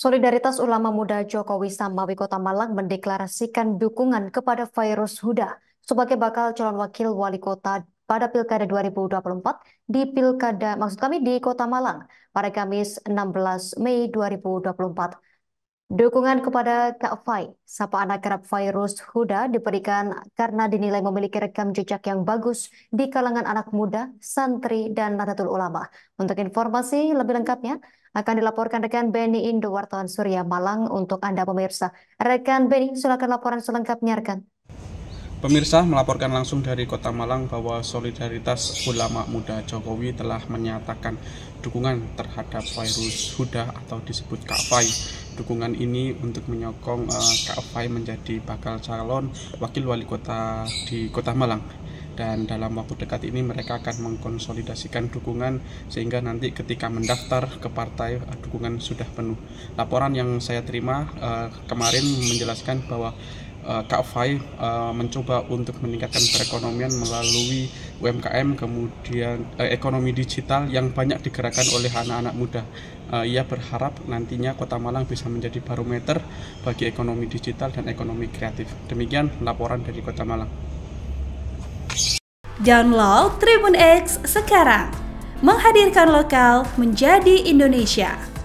Solidaritas Ulama Muda Jokowi Samawi Kota Malang mendeklarasikan dukungan kepada Virus Huda sebagai bakal calon wakil wali kota pada Pilkada 2024 di Pilkada, maksud kami di Kota Malang pada Kamis 16 Mei 2024. Dukungan kepada Kak Fai, sapaan kerap Virus Huda diberikan karena dinilai memiliki rekam jejak yang bagus di kalangan anak muda, santri, dan Nahdlatul Ulama. Untuk informasi lebih lengkapnya, akan dilaporkan rekan Benny Indo Wartawan Surya Malang untuk Anda pemirsa. Rekan Benny, silakan laporan selengkapnya rekan. Pemirsa melaporkan langsung dari Kota Malang bahwa solidaritas ulama muda Jokowi telah menyatakan dukungan terhadap virus Huda atau disebut Kak Fai dukungan ini untuk menyokong uh, Kak Fai menjadi bakal calon wakil wali kota di Kota Malang dan dalam waktu dekat ini mereka akan mengkonsolidasikan dukungan sehingga nanti ketika mendaftar ke partai eh, dukungan sudah penuh. Laporan yang saya terima uh, kemarin menjelaskan bahwa uh, Kak Fai eh, mencoba untuk meningkatkan perekonomian melalui UMKM kemudian eh, ekonomi digital yang banyak digerakkan oleh anak-anak muda. ia berharap nantinya Kota Malang bisa menjadi barometer bagi ekonomi digital dan ekonomi kreatif. Demikian laporan dari Kota Malang. Download Tribun X sekarang. Menghadirkan lokal menjadi Indonesia.